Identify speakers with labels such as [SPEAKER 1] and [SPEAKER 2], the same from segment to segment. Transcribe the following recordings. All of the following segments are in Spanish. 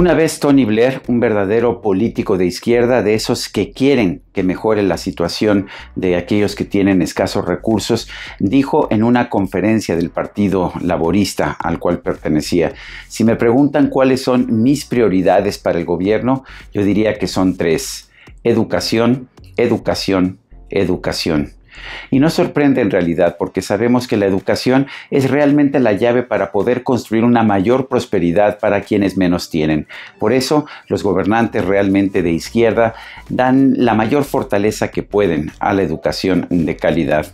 [SPEAKER 1] Una vez Tony Blair, un verdadero político de izquierda, de esos que quieren que mejore la situación de aquellos que tienen escasos recursos, dijo en una conferencia del Partido Laborista al cual pertenecía, si me preguntan cuáles son mis prioridades para el gobierno, yo diría que son tres, educación, educación, educación. Y no sorprende en realidad porque sabemos que la educación es realmente la llave para poder construir una mayor prosperidad para quienes menos tienen. Por eso los gobernantes realmente de izquierda dan la mayor fortaleza que pueden a la educación de calidad.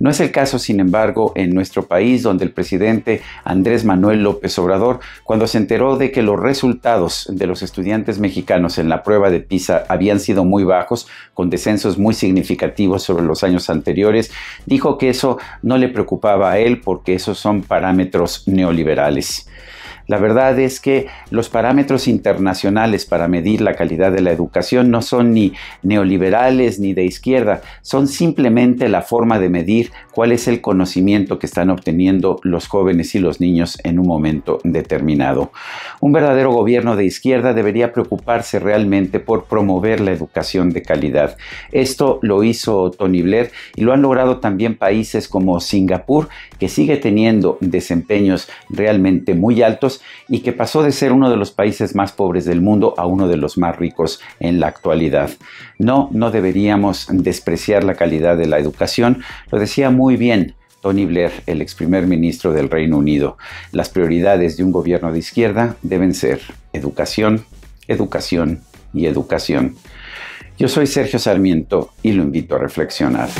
[SPEAKER 1] No es el caso, sin embargo, en nuestro país donde el presidente Andrés Manuel López Obrador, cuando se enteró de que los resultados de los estudiantes mexicanos en la prueba de PISA habían sido muy bajos, con descensos muy significativos sobre los años anteriores, anteriores, dijo que eso no le preocupaba a él porque esos son parámetros neoliberales. La verdad es que los parámetros internacionales para medir la calidad de la educación no son ni neoliberales ni de izquierda, son simplemente la forma de medir cuál es el conocimiento que están obteniendo los jóvenes y los niños en un momento determinado. Un verdadero gobierno de izquierda debería preocuparse realmente por promover la educación de calidad. Esto lo hizo Tony Blair y lo han logrado también países como Singapur, que sigue teniendo desempeños realmente muy altos y que pasó de ser uno de los países más pobres del mundo a uno de los más ricos en la actualidad. No, no deberíamos despreciar la calidad de la educación, lo decía muy bien. Tony Blair, el ex primer ministro del Reino Unido. Las prioridades de un gobierno de izquierda deben ser educación, educación y educación. Yo soy Sergio Sarmiento y lo invito a reflexionar.